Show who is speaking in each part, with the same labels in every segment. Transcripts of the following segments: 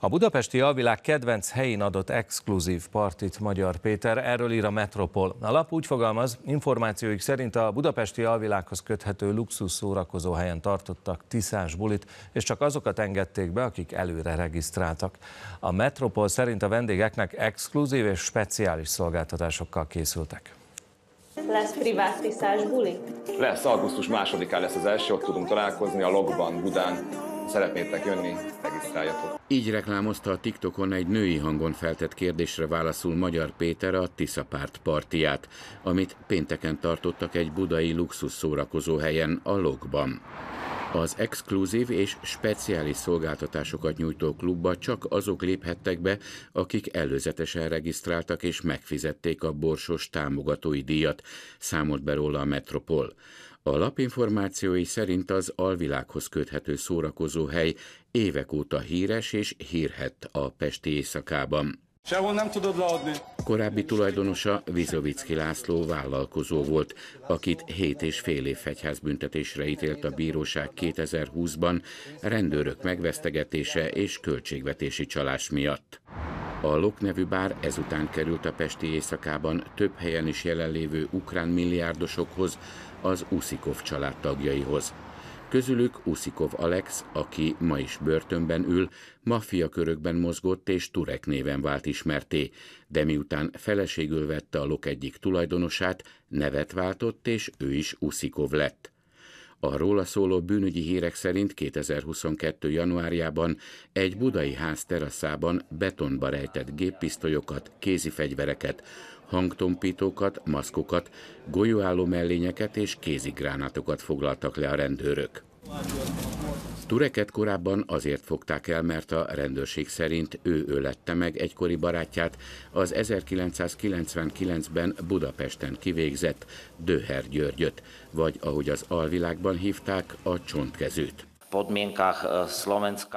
Speaker 1: A budapesti alvilág kedvenc helyén adott exkluzív partit Magyar Péter, erről ír a Metropol. A lap úgy fogalmaz, információik szerint a budapesti alvilághoz köthető luxus szórakozó helyen tartottak tiszás bulit, és csak azokat engedték be, akik előre regisztráltak. A Metropol szerint a vendégeknek exkluzív és speciális szolgáltatásokkal készültek. Lesz privát tiszás buli? Lesz, augusztus másodikán lesz az első, ott tudunk találkozni a Logban, Budán. Szeretnétek jönni? regisztráljatok. Így reklámozta a TikTokon egy női hangon feltett kérdésre válaszul Magyar Péter a Tisza párt partiját, amit pénteken tartottak egy budai luxus szórakozó helyen, a Lokban. Az exkluzív és speciális szolgáltatásokat nyújtó klubba csak azok léphettek be, akik előzetesen regisztráltak és megfizették a borsos támogatói díjat, számolt be róla a Metropol. A lap információi szerint az alvilághoz köthető szórakozó hely évek óta híres és hírhet a Pesti éjszakában. Sehol nem tudod leadni. Korábbi tulajdonosa Vizovicki László vállalkozó volt, akit 7 és fél év fegyházbüntetésre ítélt a bíróság 2020-ban rendőrök megvesztegetése és költségvetési csalás miatt. A Lok nevű bár ezután került a Pesti éjszakában több helyen is jelenlévő ukrán milliárdosokhoz, az Uszikov család tagjaihoz. Közülük Uszikov Alex, aki ma is börtönben ül, maffia körökben mozgott és Turek néven vált ismerté, de miután feleségül vette a lok egyik tulajdonosát, nevet váltott és ő is Uszikov lett. A róla szóló bűnügyi hírek szerint 2022. januárjában egy budai ház teraszában betonba rejtett géppisztolyokat, kézifegyvereket, hangtompítókat, maszkokat, golyóálló mellényeket és kézigránátokat foglaltak le a rendőrök. Tureket korábban azért fogták el, mert a rendőrség szerint ő ölette meg egykori barátját, az 1999-ben Budapesten kivégzett Döher Györgyöt, vagy ahogy az alvilágban hívták, a csontkezőt. E,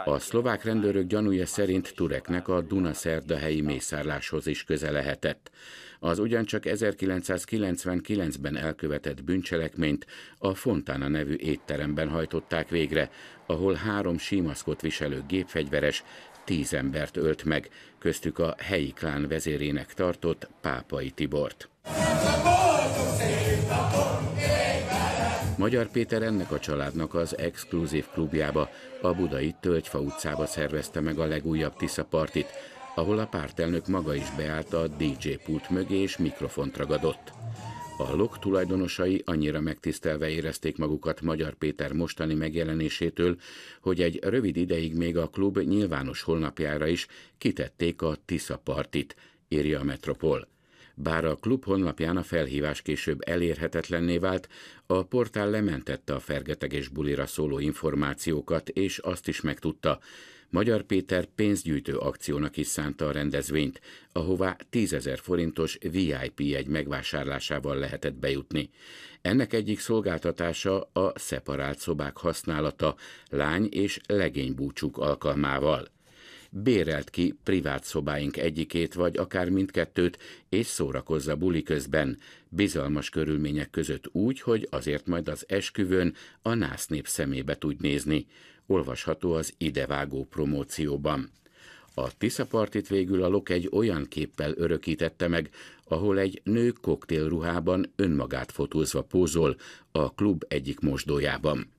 Speaker 1: a szlovák rendőrök gyanúja szerint Tureknek a Dunaszerdahelyi mészárláshoz is köze lehetett. Az ugyancsak 1999-ben elkövetett bűncselekményt a Fontana nevű étteremben hajtották végre, ahol három símaszkot viselő gépfegyveres tíz embert ölt meg, köztük a helyi klán vezérének tartott Pápai Tibort. Magyar Péter ennek a családnak az exkluzív klubjába, a budai Tölgyfa utcába szervezte meg a legújabb Tisza partit, ahol a pártelnök maga is beállt a DJ pult mögé és mikrofont ragadott. A lok tulajdonosai annyira megtisztelve érezték magukat Magyar Péter mostani megjelenésétől, hogy egy rövid ideig még a klub nyilvános holnapjára is kitették a Tisza partit, írja a Metropol. Bár a klub honlapján a felhívás később elérhetetlenné vált, a portál lementette a fergeteges bulira szóló információkat, és azt is megtudta, Magyar Péter pénzgyűjtő akciónak is szánta a rendezvényt, ahová 10 ezer forintos VIP egy megvásárlásával lehetett bejutni. Ennek egyik szolgáltatása a szeparált szobák használata lány és legény búcsúk alkalmával bérelt ki privát szobáink egyikét vagy akár mindkettőt, és szórakozza buli közben, bizalmas körülmények között úgy, hogy azért majd az esküvőn a násznép szemébe tud nézni. Olvasható az idevágó promócióban. A Tiszapartit végül a Lok egy olyan képpel örökítette meg, ahol egy nő koktélruhában önmagát fotózva pózol a klub egyik mosdójában.